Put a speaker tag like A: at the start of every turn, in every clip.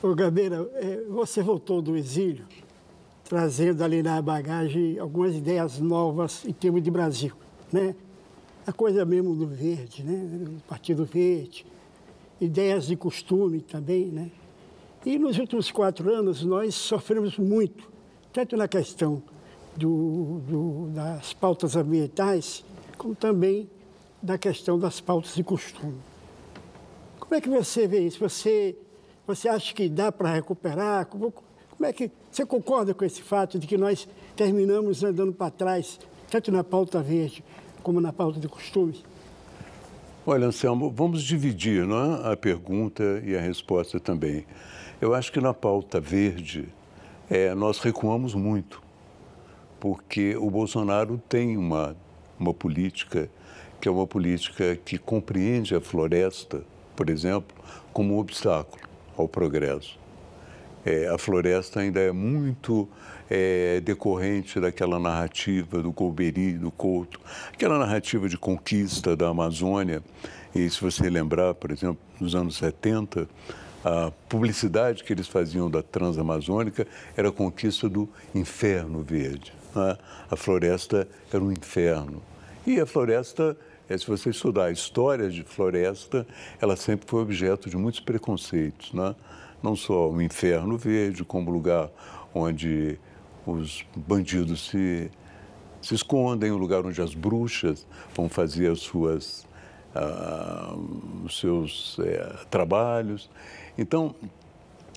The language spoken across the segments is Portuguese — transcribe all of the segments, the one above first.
A: Ô, Gabeira, é, você voltou do exílio trazendo ali na bagagem algumas ideias novas em termos de Brasil, né? A coisa mesmo do verde, né? Do Partido Verde, ideias de costume também, né? E nos últimos quatro anos nós sofremos muito, tanto na questão do, do, das pautas ambientais, como também da questão das pautas de costume. Como é que você vê isso? Você você acha que dá para recuperar? Como, é que. Você concorda com esse fato de que nós terminamos andando para trás, tanto na pauta verde como na pauta de costumes?
B: Olha, Anselmo, vamos dividir não é? a pergunta e a resposta também. Eu acho que na pauta verde é, nós recuamos muito, porque o Bolsonaro tem uma, uma política que é uma política que compreende a floresta, por exemplo, como um obstáculo ao progresso. É, a floresta ainda é muito é, decorrente daquela narrativa do Colberi, do Couto, aquela narrativa de conquista da Amazônia. E se você lembrar, por exemplo, nos anos 70, a publicidade que eles faziam da Transamazônica era a conquista do inferno verde. Né? A floresta era um inferno. E a floresta é, se você estudar a história de floresta, ela sempre foi objeto de muitos preconceitos, né? não só o inferno verde, como lugar onde os bandidos se, se escondem, o lugar onde as bruxas vão fazer as suas, ah, os seus é, trabalhos. Então,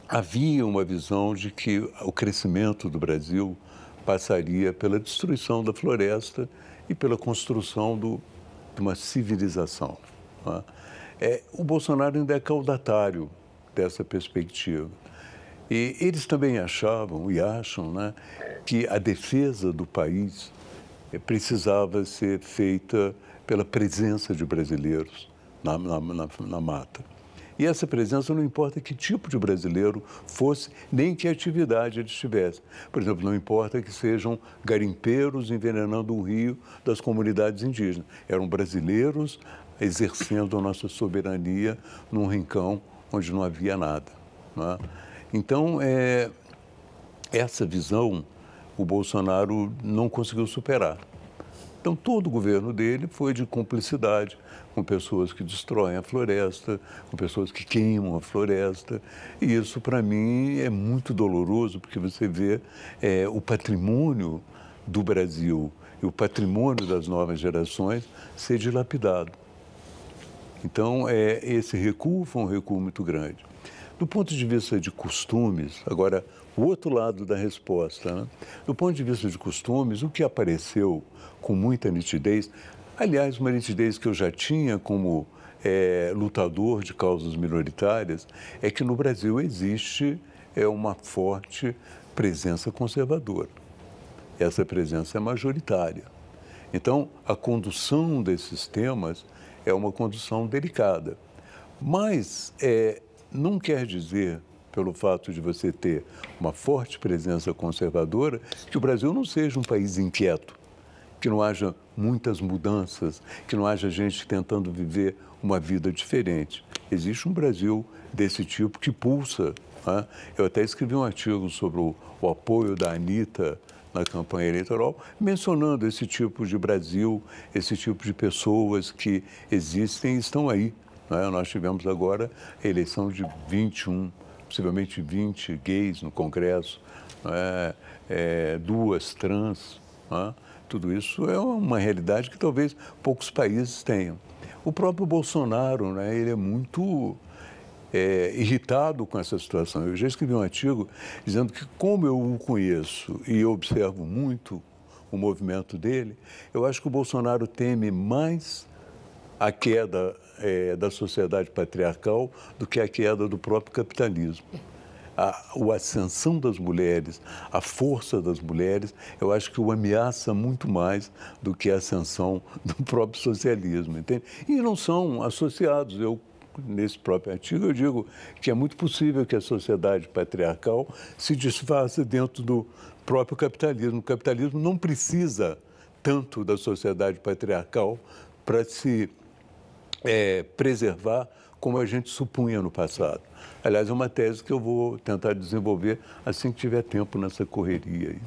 B: havia uma visão de que o crescimento do Brasil passaria pela destruição da floresta e pela construção do de uma civilização. É? É, o Bolsonaro ainda é caudatário dessa perspectiva. E eles também achavam e acham né, que a defesa do país eh, precisava ser feita pela presença de brasileiros na, na, na, na mata. E essa presença não importa que tipo de brasileiro fosse, nem que atividade ele estivesse. Por exemplo, não importa que sejam garimpeiros envenenando o rio das comunidades indígenas. Eram brasileiros exercendo a nossa soberania num rincão onde não havia nada. Não é? Então, é, essa visão o Bolsonaro não conseguiu superar. Então, todo o governo dele foi de cumplicidade com pessoas que destroem a floresta, com pessoas que queimam a floresta. E isso, para mim, é muito doloroso, porque você vê é, o patrimônio do Brasil e o patrimônio das novas gerações ser dilapidado. Então, é, esse recuo foi um recuo muito grande. Do ponto de vista de costumes, agora, o outro lado da resposta, né? do ponto de vista de costumes, o que apareceu com muita nitidez, aliás, uma nitidez que eu já tinha como é, lutador de causas minoritárias, é que no Brasil existe é, uma forte presença conservadora. Essa presença é majoritária. Então, a condução desses temas é uma condução delicada. Mas é, não quer dizer, pelo fato de você ter uma forte presença conservadora, que o Brasil não seja um país inquieto, que não haja muitas mudanças, que não haja gente tentando viver uma vida diferente. Existe um Brasil desse tipo que pulsa. Né? Eu até escrevi um artigo sobre o, o apoio da Anitta na campanha eleitoral, mencionando esse tipo de Brasil, esse tipo de pessoas que existem e estão aí né? Nós tivemos agora a eleição de 21, possivelmente 20 gays no Congresso, né? é, duas trans. Né? Tudo isso é uma realidade que talvez poucos países tenham. O próprio Bolsonaro, né, ele é muito é, irritado com essa situação. Eu já escrevi um artigo dizendo que, como eu o conheço e observo muito o movimento dele, eu acho que o Bolsonaro teme mais a queda é, da sociedade patriarcal do que a queda do próprio capitalismo. A, a ascensão das mulheres, a força das mulheres, eu acho que o ameaça muito mais do que a ascensão do próprio socialismo, entende? E não são associados. Eu nesse próprio artigo, eu digo que é muito possível que a sociedade patriarcal se disfarce dentro do próprio capitalismo. O capitalismo não precisa tanto da sociedade patriarcal para se é, preservar como a gente supunha no passado. Aliás, é uma tese que eu vou tentar desenvolver assim que tiver tempo nessa correria.